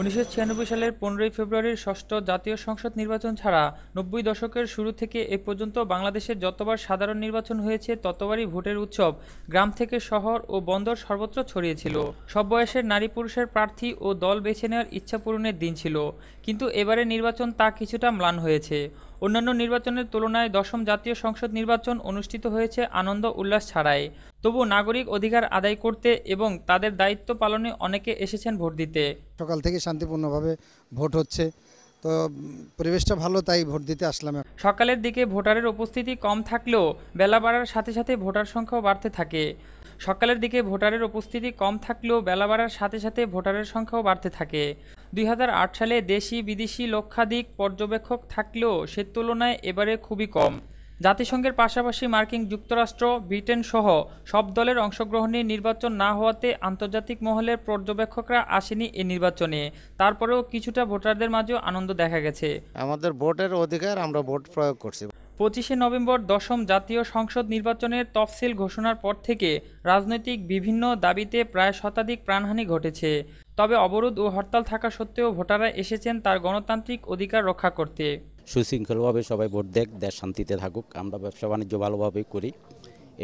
উনিশশো সালের পনেরোই ফেব্রুয়ারির ষষ্ঠ জাতীয় সংসদ নির্বাচন ছাড়া নব্বই দশকের শুরু থেকে এ পর্যন্ত বাংলাদেশে যতবার সাধারণ নির্বাচন হয়েছে ততবারই ভোটের উৎসব গ্রাম থেকে শহর ও বন্দর সর্বত্র ছড়িয়েছিল সব বয়সের নারী পুরুষের প্রার্থী ও দল বেছে নেওয়ার ইচ্ছা পূরণের দিন ছিল কিন্তু এবারে নির্বাচন তা কিছুটা ম্লান হয়েছে অন্যান্য নির্বাচনের তুলনায় দশম জাতীয় সংসদ নির্বাচন অনুষ্ঠিত হয়েছে আনন্দ উল্লাস ছাড়াই তবু নাগরিক অধিকার আদায় করতে এবং তাদের দায়িত্ব পালনে অনেকে এসেছেন ভোট দিতে সকাল থেকে শান্তিপূর্ণভাবে ভোট হচ্ছে তো পরিবেশটা ভালো তাই ভোট দিতে আসলাম সকালের দিকে ভোটারের উপস্থিতি কম থাকলেও বেলা বাড়ার সাথে সাথে ভোটার সংখ্যাও বাড়তে থাকে সকালের দিকে ভোটারের উপস্থিতি কম থাকলেও বেলা বাড়ার সাথে সাথে ভোটারের সংখ্যাও বাড়তে থাকে দুই সালে দেশি বিদেশি লক্ষাধিক পর্যবেক্ষক থাকলেও সে তুলনায় এবারে খুবই কম জাতিসংঘের পাশাপাশি মার্কিন যুক্তরাষ্ট্র ব্রিটেন সহ সব দলের অংশগ্রহণে নির্বাচন না হওয়াতে আন্তর্জাতিক মহলের পর্যবেক্ষকরা আসেনি এ নির্বাচনে তারপরেও কিছুটা ভোটারদের মাঝেও আনন্দ দেখা গেছে আমাদের ভোটের অধিকার আমরা ভোট প্রয়োগ করছি পঁচিশে নভেম্বর দশম জাতীয় সংসদ নির্বাচনের তফসিল ঘোষণার পর থেকে রাজনৈতিক বিভিন্ন দাবিতে প্রায় শতাধিক প্রাণহানি ঘটেছে তবে অবরোধ ও হরতাল থাকা সত্ত্বেও ভোটাররা এসেছেন তার গণতান্ত্রিক অধিকার রক্ষা করতে সুশৃঙ্খলভাবে সবাই ভোট দেখ দেশ শান্তিতে থাকুক আমরা ব্যবসা বাণিজ্য ভালোভাবেই করি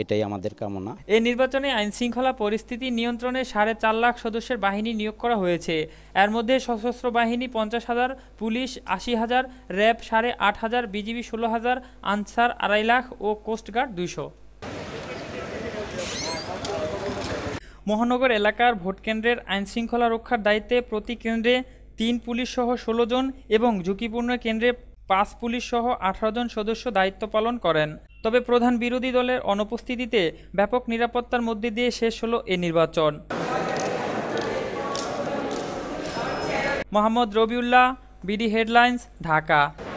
এটাই আমাদের কামনা এই নির্বাচনে আইন শৃঙ্খলা পরিস্থিতি নিয়ন্ত্রণে সাড়ে চার লাখ সদস্যের বাহিনী নিয়োগ করা হয়েছে এর মধ্যে সশস্ত্র বাহিনী পঞ্চাশ হাজার পুলিশ আশি হাজার র্যাব সাড়ে আট হাজার বিজিবি ষোলো হাজার আনসার আড়াই লাখ ও কোস্টগার্ড দুইশো মহানগর এলাকার ভোটকেন্দ্রের আইনশৃঙ্খলা রক্ষার দায়িত্বে প্রতি কেন্দ্রে তিন পুলিশ সহ ষোলো জন এবং ঝুঁকিপূর্ণ কেন্দ্রে পাঁচ পুলিশ সহ আঠারো জন সদস্য দায়িত্ব পালন করেন তবে প্রধান বিরোধী দলের অনুপস্থিতিতে ব্যাপক নিরাপত্তার মধ্যে দিয়ে শেষ হলো এ নির্বাচন মোহাম্মদ রবিউল্লাহ বিডি হেডলাইন্স ঢাকা